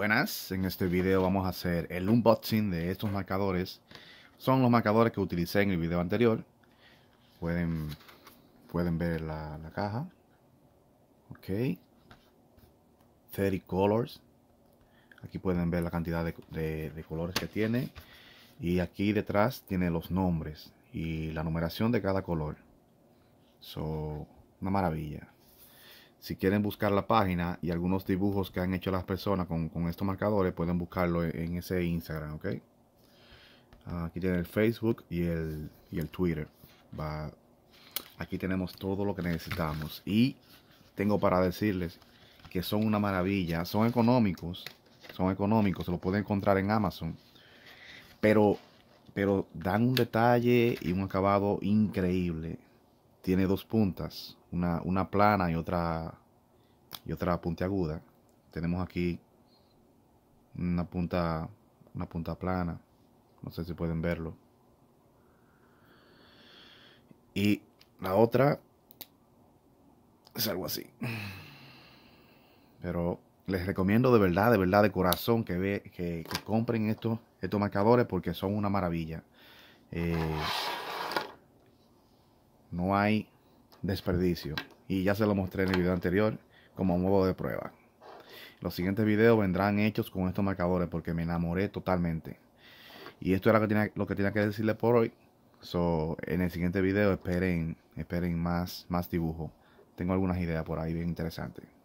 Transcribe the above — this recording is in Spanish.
Buenas, en este video vamos a hacer el unboxing de estos marcadores. Son los marcadores que utilicé en el video anterior. Pueden, pueden ver la, caja. Ok. 30 colors. Aquí pueden ver la cantidad de, de, colores que tiene. Y aquí detrás tiene los nombres y la numeración de cada color. So, una maravilla si quieren buscar la página y algunos dibujos que han hecho las personas con, estos marcadores, pueden buscarlo en, ese Instagram, ¿ok? aquí tienen el Facebook y el, y el Twitter. Aquí tenemos todo lo que necesitamos. Y tengo para decirles que son una maravilla. Son económicos. Son económicos. Se los pueden encontrar en Amazon. Pero, pero dan un detalle y un acabado increíble. Tiene dos puntas una, plana y otra, y otra puntiaguda. Tenemos aquí una punta, una punta plana. No sé si pueden verlo. Y la otra es algo así. Pero les recomiendo de verdad, de verdad, de corazón que, ve, que, compren estos, estos marcadores porque son una maravilla. Eh, no hay desperdicio y ya se lo mostré en el video anterior como modo de prueba. Los siguientes videos vendrán hechos con estos marcadores porque me enamoré totalmente. Y esto era lo que tenía, lo que, tenía que decirle por hoy. So, en el siguiente video esperen, esperen más, más dibujo. Tengo algunas ideas por ahí bien interesantes.